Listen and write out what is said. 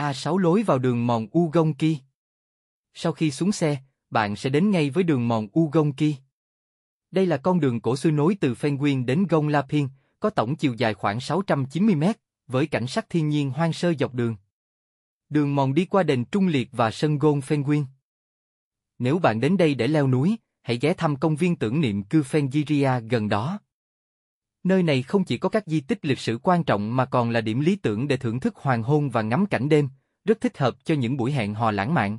A6 lối vào đường mòn Ugonki. Sau khi xuống xe, bạn sẽ đến ngay với đường mòn Ugonki. Đây là con đường cổ xưa nối từ Fenguin đến Gonglapin, có tổng chiều dài khoảng 690 mét, với cảnh sắc thiên nhiên hoang sơ dọc đường. Đường mòn đi qua đền Trung Liệt và sân gôn Fenguin. Nếu bạn đến đây để leo núi, hãy ghé thăm công viên tưởng niệm Cư Fengiria gần đó. Nơi này không chỉ có các di tích lịch sử quan trọng mà còn là điểm lý tưởng để thưởng thức hoàng hôn và ngắm cảnh đêm, rất thích hợp cho những buổi hẹn hò lãng mạn.